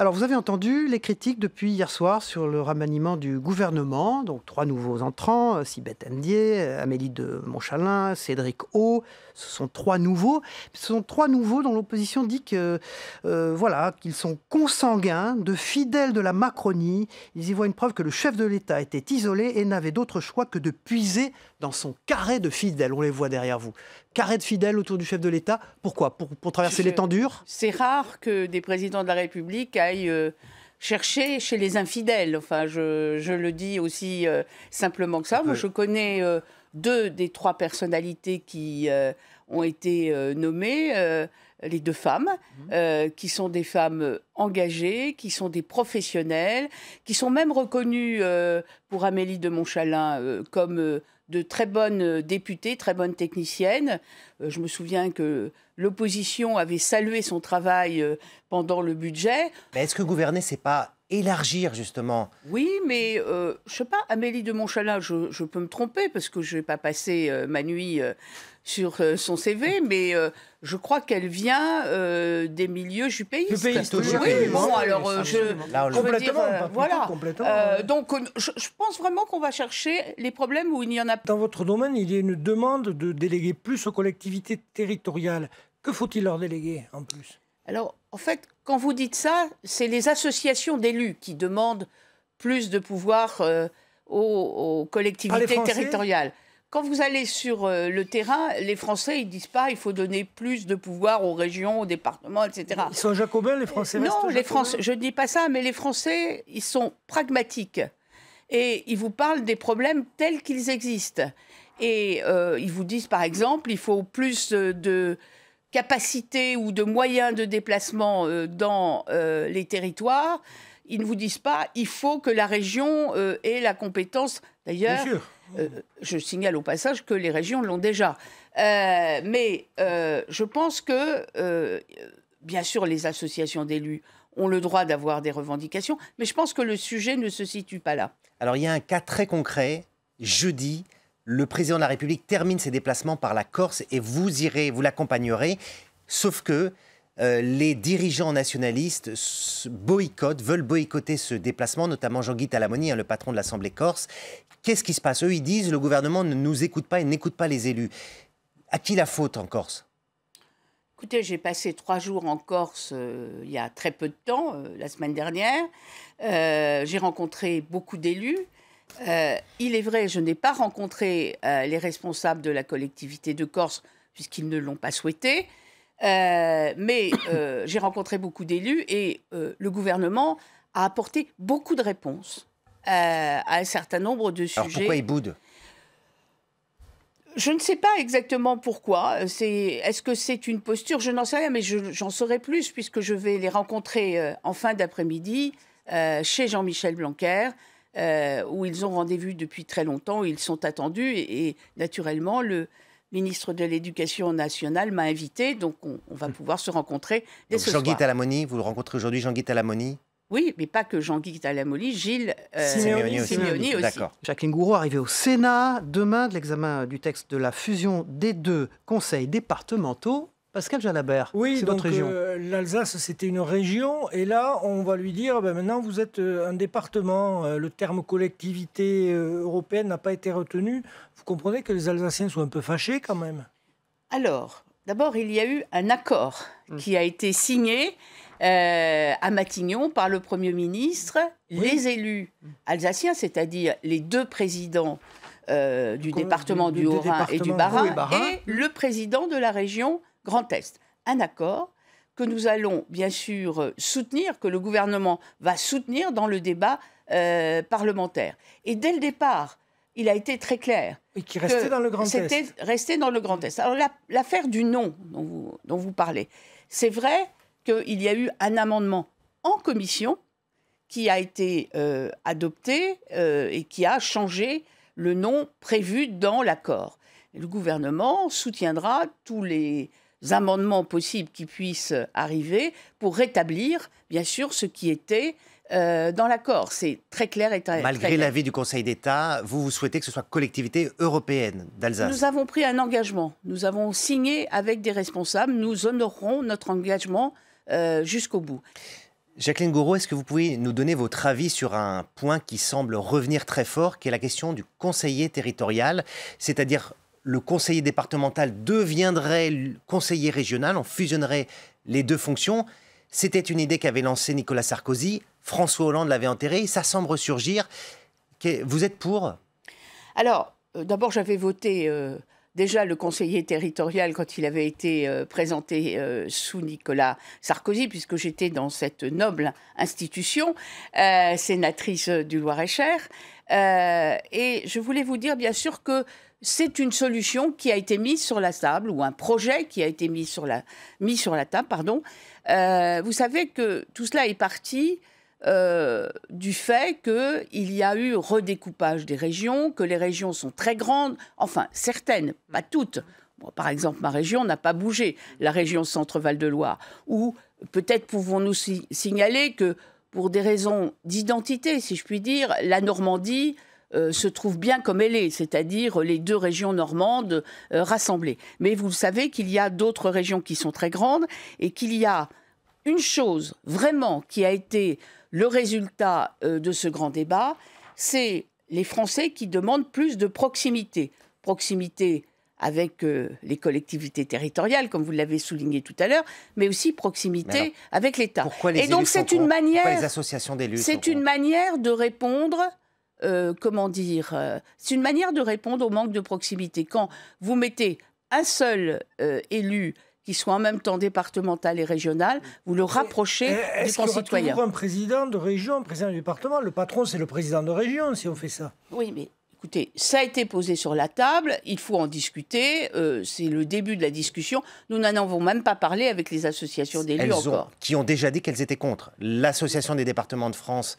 Alors, vous avez entendu les critiques depuis hier soir sur le remaniement du gouvernement. Donc, trois nouveaux entrants, euh, Sibeth Andier, euh, Amélie de Montchalin, Cédric O. Ce sont trois nouveaux. Ce sont trois nouveaux dont l'opposition dit que, euh, voilà, qu'ils sont consanguins de fidèles de la Macronie. Ils y voient une preuve que le chef de l'État était isolé et n'avait d'autre choix que de puiser dans son carré de fidèles. On les voit derrière vous. Carré de fidèles autour du chef de l'État. Pourquoi pour, traverser l'étendue C'est rare que des présidents de la République aille euh, chercher chez les infidèles. Enfin, je, le dis aussi euh, simplement que ça. Moi, je connais euh, deux des trois personnalités qui ont été nommées, les deux femmes, mhm. qui sont des femmes engagées, qui sont des professionnelles, qui sont même reconnues pour Amélie de Montchalin comme de très bonnes euh, députées, très bonnes techniciennes. Euh, je me souviens que l'opposition avait salué son travail euh, pendant le budget. est-ce que gouverner, c'est pas élargir justement. Oui, mais je euh, je sais pas, Amélie de Montchalin, je, peux me tromper parce que je n'ai pas passé euh, ma nuit euh, sur son CV, mais je crois qu'elle vient des milieux jupéistes. Jupéistes oui, oui, bon, alors je, complètement, voilà. donc je, je, pense vraiment qu'on va chercher les problèmes où il n'y en a pas. Dans votre domaine, il y a une demande de déléguer plus aux collectivités territoriales. Que faut-il leur déléguer en plus alors, en fait, quand vous dites ça, c'est les associations d'élus qui demandent plus de pouvoir euh, aux, collectivités territoriales. Quand vous allez sur euh, le terrain, les Français, ils disent pas il faut donner plus de pouvoir aux régions, aux départements, etc. Ils sont jacobins, les Français Non, les Français, je ne dis pas ça, mais les Français, ils sont pragmatiques. Et ils vous parlent des problèmes tels qu'ils existent. Et euh, ils vous disent, par exemple, il faut plus de capacité ou de moyens de déplacement euh, dans euh, les territoires, ils ne vous disent pas il faut que la région euh, ait la compétence. D'ailleurs, je signale au passage que les régions l'ont déjà. mais je pense que, bien sûr, les associations d'élus ont le droit d'avoir des revendications, mais je pense que le sujet ne se situe pas là. Alors il y a un cas très concret. Jeudi, le président de la République termine ses déplacements par la Corse et vous irez, vous l'accompagnerez. Sauf que euh, les dirigeants nationalistes boycottent, veulent boycotter ce déplacement, notamment Jean-Guy Talamoni, hein, le patron de l'Assemblée corse. Qu'est-ce qui se passe Eux, ils disent le gouvernement ne nous écoute pas et n'écoute pas les élus. À qui la faute en Corse Écoutez, j'ai passé trois jours en Corse euh, il y a très peu de temps, euh, la semaine dernière. j'ai rencontré beaucoup d'élus. Euh, il est vrai, je n'ai pas rencontré euh, les responsables de la collectivité de Corse, puisqu'ils ne l'ont pas souhaité, euh, mais j'ai rencontré beaucoup d'élus et le gouvernement a apporté beaucoup de réponses à un certain nombre de Alors sujets. Pourquoi ils boudent je ne sais pas exactement pourquoi. est-ce que c'est une posture Je n'en sais rien, mais j'en saurai plus puisque je vais les rencontrer en fin d'après-midi chez Jean-Michel Blanquer euh, où ils ont rendez-vous depuis très longtemps, où ils sont attendus. Et, naturellement, le ministre de l'Éducation nationale m'a invité, donc on, va hmm. pouvoir se rencontrer dès donc Jean-Guy Talamoni, vous le rencontrez aujourd'hui, Jean-Guy Talamoni oui, mais pas que Jean-Guy Talamoli, Gilles euh, Simeoni, aussi. aussi. Jacqueline Gouraud arrivée au Sénat. Demain, de l'examen du texte de la fusion des deux conseils départementaux Pascal Jalabert, oui, c'est votre région. Euh, L'Alsace, c'était une région, et là, on va lui dire, ben, maintenant, vous êtes euh, un département, euh, le terme collectivité européenne n'a pas été retenu. Vous comprenez que les Alsaciens sont un peu fâchés quand même Alors, d'abord, il y a eu un accord mm. qui a été signé à Matignon par le Premier ministre, les élus alsaciens, c'est-à-dire les deux présidents du, département du, Haut-Rhin et du Bas-Rhin, et, et, le président de la région Grand Est. Un accord que nous allons bien sûr soutenir, que le gouvernement va soutenir dans le débat euh, parlementaire. Et dès le départ, il a été très clair. Et qui restait dans le Grand Est. resté dans le Grand Est. Alors l'affaire du nom dont vous, dont vous parlez, c'est vrai qu'il y a eu un amendement en commission qui a été euh, adopté euh, et qui a changé le nom prévu dans l'accord. Le gouvernement soutiendra tous les amendements possibles qui puissent arriver pour rétablir, bien sûr, ce qui était euh, dans l'accord. C'est très clair et très Malgré l'avis du Conseil d'État, vous, vous souhaitez que ce soit collectivité européenne d'Alsace Nous avons pris un engagement. Nous avons signé avec des responsables. Nous honorerons notre engagement euh, jusqu'au bout. Jacqueline Gouraud, est-ce que vous pouvez nous donner votre avis sur un point qui semble revenir très fort, qui est la question du conseiller territorial, c'est-à-dire le conseiller départemental deviendrait conseiller régional, on fusionnerait les deux fonctions. C'était une idée qu'avait lancée Nicolas Sarkozy, François Hollande l'avait enterré. ça semble ressurgir. Vous êtes pour Alors, euh, d'abord, j'avais voté euh, déjà le conseiller territorial quand il avait été euh, présenté sous Nicolas Sarkozy, puisque j'étais dans cette noble institution, sénatrice du Loir-et-Cher. et je voulais vous dire, bien sûr, que c'est une solution qui a été mise sur la table ou un projet qui a été mis sur la, sur la table. Pardon. Euh, vous savez que tout cela est parti euh, du fait qu'il y a eu redécoupage des régions, que les régions sont très grandes, enfin certaines, pas toutes. par exemple, ma région n'a pas bougé, la région Centre-Val de Loire. Ou peut-être pouvons-nous signaler que pour des raisons d'identité, si je puis dire, la Normandie euh, se trouve bien comme elle est, c'est-à-dire les deux régions normandes euh, rassemblées. Mais vous savez qu'il y a d'autres régions qui sont très grandes et qu'il y a une chose vraiment qui a été le résultat euh, de ce grand débat, c'est les Français qui demandent plus de proximité. Proximité avec les collectivités territoriales, comme vous l'avez souligné tout à l'heure, mais aussi proximité avec l'État. Et donc c'est une les associations d'élus, c'est une manière de répondre euh, comment dire, euh, c'est une manière de répondre au manque de proximité. Quand vous mettez un seul euh, élu qui soit en même temps départemental et régional, vous le rapprochez des du concitoyen. Est-ce un président de région, un président du département Le patron, c'est le président de région, si on fait ça. Oui, mais Écoutez, ça a été posé sur la table, il faut en discuter, c'est le début de la discussion. Nous n'en avons même pas parlé avec les associations d'élus encore. qui ont déjà dit qu'elles étaient contre. L'Association des départements de France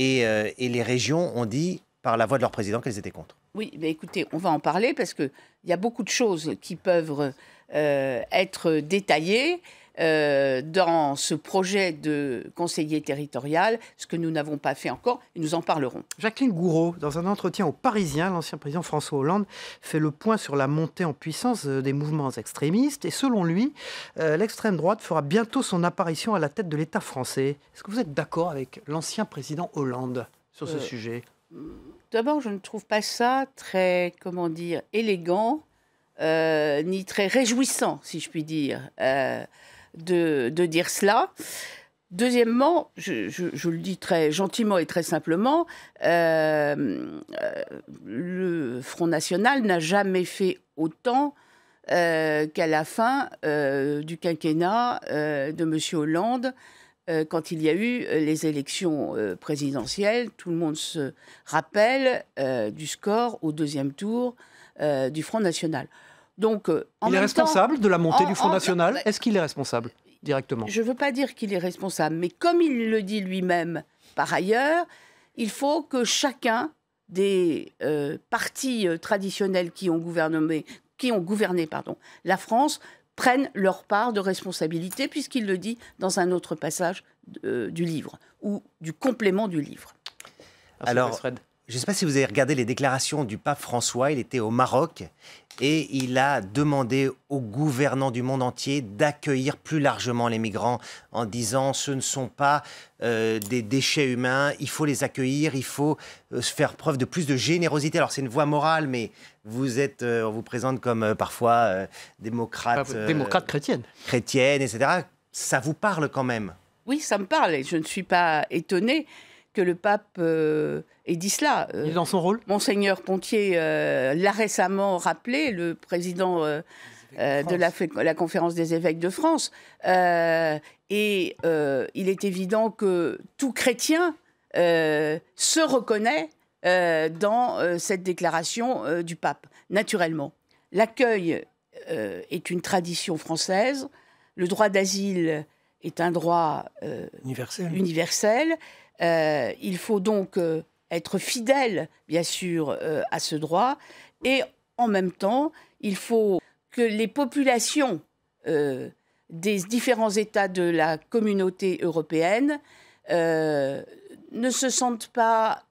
euh, et, les régions ont dit par la voix de leur président qu'elles étaient contre. Oui, mais écoutez, on va en parler parce qu'il y a beaucoup de choses qui peuvent euh, être détaillées. Euh, dans ce projet de conseiller territorial, ce que nous n'avons pas fait encore, et nous en parlerons. Jacqueline Gouraud, dans un entretien au Parisien, l'ancien président François Hollande fait le point sur la montée en puissance euh, des mouvements extrémistes, et selon lui, euh, l'extrême droite fera bientôt son apparition à la tête de l'État français. Est-ce que vous êtes d'accord avec l'ancien président Hollande sur ce sujet D'abord, je ne trouve pas ça très, comment dire, élégant, ni très réjouissant, si je puis dire de, dire cela. Deuxièmement, je, le dis très gentiment et très simplement, euh, euh, le Front National n'a jamais fait autant euh, qu'à la fin du quinquennat de M. Hollande, quand il y a eu les élections présidentielles. Tout le monde se rappelle du score au deuxième tour du Front National. Donc, euh, il est responsable de la montée du Front National. Est-ce qu'il est responsable directement Je ne veux pas dire qu'il est responsable, mais comme il le dit lui-même par ailleurs, il faut que chacun des euh, partis euh, traditionnels qui ont gouverné, pardon, la France prennent leur part de responsabilité, puisqu'il le dit dans un autre passage du livre, ou du complément du livre. Alors Fred. Je ne sais pas si vous avez regardé les déclarations du pape François, il était au Maroc et il a demandé aux gouvernants du monde entier d'accueillir plus largement les migrants en disant ce ne sont pas euh, des déchets humains, il faut les accueillir, il faut euh, se faire preuve de plus de générosité. Alors c'est une voie morale, mais vous êtes, euh, on vous présente comme parfois démocrate, démocrate chrétienne, chrétienne, etc. Ça vous parle quand même Oui, ça me parle et je ne suis pas étonnée le pape euh, ait dit cela. Euh, est dans son rôle Monseigneur Pontier euh, l'a récemment rappelé, le président de la, la, conférence des évêques de France. et il est évident que tout chrétien se reconnaît dans cette déclaration du pape, naturellement. L'accueil est une tradition française. Le droit d'asile est un droit euh, universel. universel. Euh, il faut donc euh, être fidèle, bien sûr, à ce droit. Et en même temps, il faut que les populations des différents États de la communauté européenne ne se sentent pas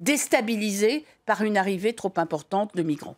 déstabilisées par une arrivée trop importante de migrants.